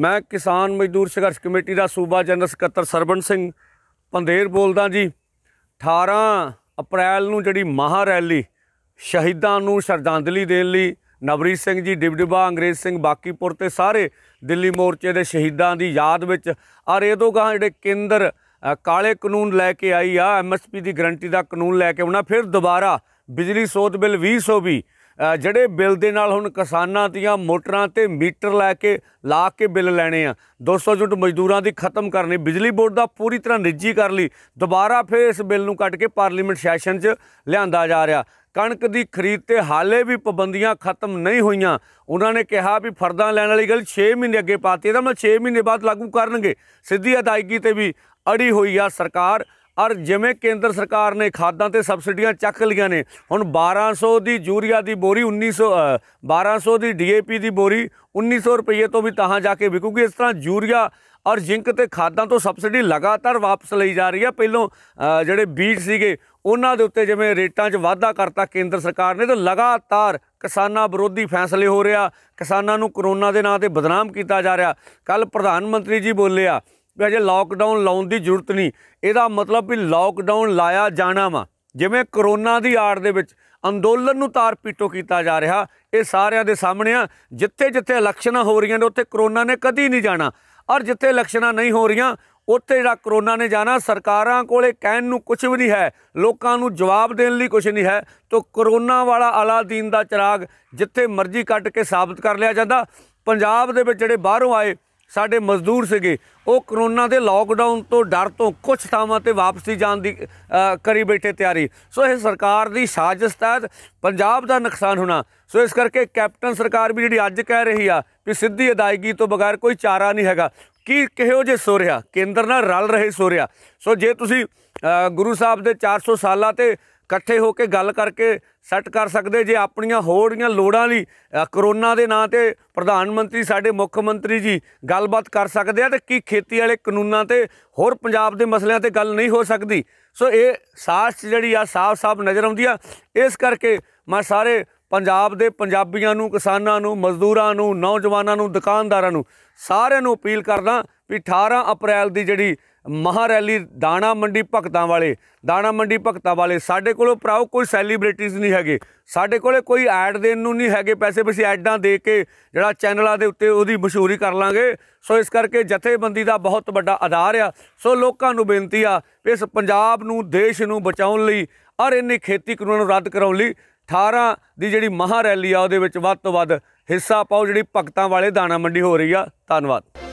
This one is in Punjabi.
ਮੈਂ ਕਿਸਾਨ ਮਜ਼ਦੂਰ ਸੰਘਰਸ਼ ਕਮੇਟੀ ਦਾ ਸੂਬਾ ਜਨਰਲ ਸਕੱਤਰ ਸਰਵਣ ਸਿੰਘ ਪੰਦੇਰ ਬੋਲਦਾ ਜੀ 18 ਅਪ੍ਰੈਲ ਨੂੰ ਜਿਹੜੀ ਮਹਾ ਰੈਲੀ ਸ਼ਹੀਦਾਂ ਨੂੰ ਸ਼ਰਧਾਂਜਲੀ ਦੇਣ ਲਈ ਨਵਰੀਤ ਸਿੰਘ ਜੀ ਡਿਬਡਿਬਾ ਅੰਗਰੇਜ਼ ਸਿੰਘ ਬਾਕੀਪੁਰ ਤੇ ਸਾਰੇ ਦਿੱਲੀ ਮੋਰਚੇ ਦੇ ਸ਼ਹੀਦਾਂ ਦੀ ਯਾਦ ਵਿੱਚ ਔਰ ਇਹਦੋਂ ਗਾਂ ਜਿਹੜੇ ਕੇਂਦਰ ਕਾਲੇ ਕਾਨੂੰਨ ਲੈ ਕੇ ਆਈ ਆ ਐਮਐਸਪੀ ਦੀ ਗਰੰਟੀ ਦਾ ਕਾਨੂੰਨ ਲੈ ਕੇ ਆਉਣਾ ਫਿਰ ਦੁਬਾਰਾ ਬਿਜਲੀ ਸੋਧ ਬਿੱਲ 2020 ਜਿਹੜੇ ਬਿੱਲ ਦੇ ਨਾਲ ਹੁਣ ਕਿਸਾਨਾਂ ਦੀਆਂ ਮੋਟਰਾਂ ਤੇ ਮੀਟਰ ਲੈ ਕੇ ਲਾ ਕੇ ਬਿੱਲ ਲੈਣੇ ਆ 200 ਜੁਟ ਮਜ਼ਦੂਰਾਂ ਦੀ ਖਤਮ ਕਰਨੀ ਬਿਜਲੀ ਬੋਰਡ ਦਾ ਪੂਰੀ ਤਰ੍ਹਾਂ ਨਿੱਜੀ ਕਰ ਲਈ ਦੁਬਾਰਾ ਫਿਰ ਇਸ ਬਿੱਲ ਨੂੰ ਕੱਟ ਕੇ ਪਾਰਲੀਮੈਂਟ ਸੈਸ਼ਨ 'ਚ ਲਿਆਂਦਾ ਜਾ ਰਿਹਾ ਕਣਕ ਦੀ ਖਰੀਦ ਤੇ ਹਾਲੇ ਵੀ ਪਾਬੰਦੀਆਂ ਖਤਮ ਨਹੀਂ ਹੋਈਆਂ ਉਹਨਾਂ ਨੇ ਕਿਹਾ ਵੀ ਫਰਦਾਂ ਲੈਣ ਵਾਲੀ ਗੱਲ 6 ਮਹੀਨੇ ਅੱਗੇ ਪਾਤੀ ਇਹਦਾ ਮਤਲਬ 6 ਮਹੀਨੇ ਬਾਅਦ ਲਾਗੂ ਕਰਨਗੇ ਸਿੱਧੀ ਅਦਾਇਗੀ ਤੇ ਵੀ ਅੜੀ ਹੋਈ ਆ ਸਰਕਾਰ ਔਰ ਜਿਵੇਂ ਕੇਂਦਰ ਸਰਕਾਰ ਨੇ ਖਾਦਾਂ ਤੇ ਸਬਸਿਡੀਆਂ ਚੱਕ ਲੀਆਂ ਨੇ ਹੁਣ 1200 ਦੀ ਯੂਰੀਆ ਦੀ ਬੋਰੀ 1900 1200 ਦੀ ਡੀਏਪੀ ਦੀ ਬੋਰੀ 1900 ਰੁਪਏ ਤੋਂ ਵੀ ਤਾਂ ਜਾ ਕੇ ਵਿਕੂਗੀ ਇਸ ਤਰ੍ਹਾਂ ਯੂਰੀਆ ਔਰ ਜ਼ਿੰਕ ਤੇ ਖਾਦਾਂ ਤੋਂ ਸਬਸਿਡੀ ਲਗਾਤਾਰ ਵਾਪਸ ਲਈ ਜਾ ਰਹੀ ਹੈ ਪਹਿਲੋਂ ਜਿਹੜੇ ਬੀਜ ਸੀਗੇ ਉਹਨਾਂ ਦੇ ਉੱਤੇ ਜਿਵੇਂ ਰੇਟਾਂ 'ਚ ਵਾਧਾ ਕਰਤਾ ਕੇਂਦਰ ਸਰਕਾਰ ਨੇ ਤਾਂ ਲਗਾਤਾਰ ਕਿਸਾਨਾਂ ਵਿਰੋਧੀ ਫੈਸਲੇ ਹੋ ਰਿਹਾ ਕਿਸਾਨਾਂ ਨੂੰ ਕਰੋਨਾ ਦੇ ਨਾਂ ਤੇ ਬਦਨਾਮ ਕੀਤਾ ਜਾ ਰਿਹਾ ਕੱਲ ਪ੍ਰਧਾਨ ਮੰਤਰੀ ਜੀ ਬੋਲੇ ਆ ਵੀ ਅਜੇ ਲਾਕਡਾਊਨ ਲਾਉਣ ਦੀ ਜ਼ਰੂਰਤ ਨਹੀਂ ਇਹਦਾ ਮਤਲਬ ਵੀ ਲਾਕਡਾਊਨ ਲਾਇਆ ਜਾਣਾ ਵਾ ਜਿਵੇਂ ਕਰੋਨਾ ਦੀ ਆੜ ਦੇ ਵਿੱਚ ਅੰਦੋਲਨ ਨੂੰ ਤਾਰ ਪੀਟੋ ਕੀਤਾ ਜਾ ਰਿਹਾ ਇਹ ਸਾਰਿਆਂ ਦੇ ਸਾਹਮਣੇ ਆ ਜਿੱਥੇ ਜਿੱਥੇ ਇਲੈਕਸ਼ਨਾਂ ਹੋ ਰਹੀਆਂ ਨੇ ਉੱਥੇ ਕਰੋਨਾ ਨੇ ਕਦੀ ਨਹੀਂ ਜਾਣਾ ਔਰ ਜਿੱਥੇ ਇਲੈਕਸ਼ਨਾਂ ਨਹੀਂ ਹੋ ਰਹੀਆਂ ਉੱਥੇ ਜਿਹੜਾ ਕਰੋਨਾ ਨੇ ਜਾਣਾ ਸਰਕਾਰਾਂ ਕੋਲੇ ਕਹਿਣ ਨੂੰ ਕੁਝ ਵੀ ਨਹੀਂ ਹੈ ਲੋਕਾਂ ਨੂੰ ਜਵਾਬ ਦੇਣ ਲਈ ਕੁਝ ਨਹੀਂ ਹੈ ਤੋਂ ਕਰੋਨਾ ਵਾਲਾ ਅਲਾਦੀਨ ਦਾ ਚਰਾਗ ਜਿੱਥੇ ਮਰਜ਼ੀ ਕੱਟ ਕੇ ਸਾਬਤ ਕਰ ਲਿਆ ਜਾਂਦਾ ਪੰਜਾਬ ਦੇ ਵਿੱਚ ਜਿਹੜੇ ਬਾਹਰੋਂ ਆਏ ਸਾਡੇ ਮਜ਼ਦੂਰ ਸੀਗੇ ਉਹ ਕਰੋਨਾ ਦੇ ਲਾਕਡਾਊਨ ਤੋਂ ਡਰ ਤੋਂ ਕੁਝ ਥਾਵਾਂ ਤੇ ਵਾਪਸੀ ਜਾਣ ਦੀ ਕਰੀ ਬੈਠੇ ਤਿਆਰੀ ਸੋ ਇਹ ਸਰਕਾਰ ਦੀ ਸਾਜ਼ਿਸ਼ ਤਹਿਤ ਪੰਜਾਬ ਦਾ ਨੁਕਸਾਨ ਹੋਣਾ ਸੋ ਇਸ ਕਰਕੇ ਕੈਪਟਨ ਸਰਕਾਰ ਵੀ ਜਿਹੜੀ ਅੱਜ ਕਹਿ ਰਹੀ ਆ ਕਿ ਸਿੱਧੀ ਅਦਾਇਗੀ ਤੋਂ ਬਗੈਰ ਕੋਈ ਚਾਰਾ ਨਹੀਂ ਹੈਗਾ ਕੀ ਕਿਹੋ ਜੇ ਸੋਰਿਆ ਕੇਂਦਰ ਨਾਲ ਰਲ ਰਹੇ ਸੋਰਿਆ ਸੋ ਜੇ ਤੁਸੀਂ ਗੁਰੂ ਸਾਹਿਬ ਦੇ 400 ਸਾਲਾਂ ਤੇ ਇਕੱਠੇ ਹੋ ਕੇ ਗੱਲ ਕਰਕੇ ਸੈੱਟ ਕਰ ਸਕਦੇ ਜੇ ਆਪਣੀਆਂ ਹੋੜੀਆਂ ਲੋੜਾਂ ਲਈ ਕਰੋਨਾ ਦੇ ਨਾਂ ਤੇ ਪ੍ਰਧਾਨ ਮੰਤਰੀ ਸਾਡੇ ਮੁੱਖ ਮੰਤਰੀ ਜੀ ਗੱਲਬਾਤ ਕਰ ਸਕਦੇ ਆ ਤੇ ਕੀ ਖੇਤੀ ਵਾਲੇ ਕਾਨੂੰਨਾਂ ਤੇ ਹੋਰ ਪੰਜਾਬ ਦੇ ਮਸਲਿਆਂ ਤੇ ਗੱਲ ਨਹੀਂ ਹੋ ਸਕਦੀ ਸੋ ਇਹ ਸਾਸ ਜਿਹੜੀ ਆ ਸਾਫ਼-ਸਾਫ਼ ਨਜ਼ਰ ਆਉਂਦੀ ਆ ਇਸ ਕਰਕੇ ਮੈਂ ਸਾਰੇ ਪੰਜਾਬ ਦੇ ਪੰਜਾਬੀਆਂ ਨੂੰ ਕਿਸਾਨਾਂ ਨੂੰ ਮਜ਼ਦੂਰਾਂ ਨੂੰ ਨੌਜਵਾਨਾਂ ਨੂੰ ਦੁਕਾਨਦਾਰਾਂ ਨੂੰ ਸਾਰਿਆਂ ਨੂੰ ਅਪੀਲ ਕਰਦਾ ਵੀ 18 ਅਪ੍ਰੈਲ ਦੀ ਜਿਹੜੀ ਮਹਾ ਰੈਲੀ ਦਾਣਾ ਮੰਡੀ ਭਗਤਾਂ ਵਾਲੇ ਦਾਣਾ ਮੰਡੀ ਭਗਤਾਂ ਵਾਲੇ ਸਾਡੇ ਕੋਲੋਂ ਪ੍ਰਾਉ ਕੋਈ ਸੈਲੀਬ੍ਰਿਟੀਜ਼ ਨਹੀਂ ਹੈਗੇ ਸਾਡੇ ਕੋਲੇ ਕੋਈ ਐਡ ਦੇਣ ਨੂੰ ਨਹੀਂ ਹੈਗੇ ਪੈਸੇ ਵੀ ਅਸੀਂ ਐਡਾਂ ਦੇ ਕੇ ਜਿਹੜਾ ਚੈਨਲਾਂ ਦੇ ਉੱਤੇ ਉਹਦੀ ਮਸ਼ਹੂਰੀ ਕਰ ਲਾਂਗੇ ਸੋ ਇਸ ਕਰਕੇ ਜਥੇਬੰਦੀ ਦਾ ਬਹੁਤ ਵੱਡਾ ਆਧਾਰ ਆ ਸੋ ਲੋਕਾਂ ਨੂੰ ਬੇਨਤੀ ਆ ਇਸ ਪੰਜਾਬ ਨੂੰ ਦੇਸ਼ ਨੂੰ ਬਚਾਉਣ ਲਈ ਔਰ ਇਹਨੇ ਖੇਤੀ ਕਾਨੂੰਨ ਰੱਦ ਕਰਾਉਣ ਲਈ 18 ਦੀ ਜਿਹੜੀ ਮਹਾ ਰੈਲੀ ਆ ਉਹਦੇ ਵਿੱਚ ਵੱਧ ਤੋਂ ਵੱਧ ਹਿੱਸਾ ਪਾਓ ਜਿਹੜੀ ਭਗਤਾਂ ਵਾਲੇ ਦਾਣਾ ਮੰਡੀ ਹੋ ਰਹੀ ਆ ਧੰਨਵਾਦ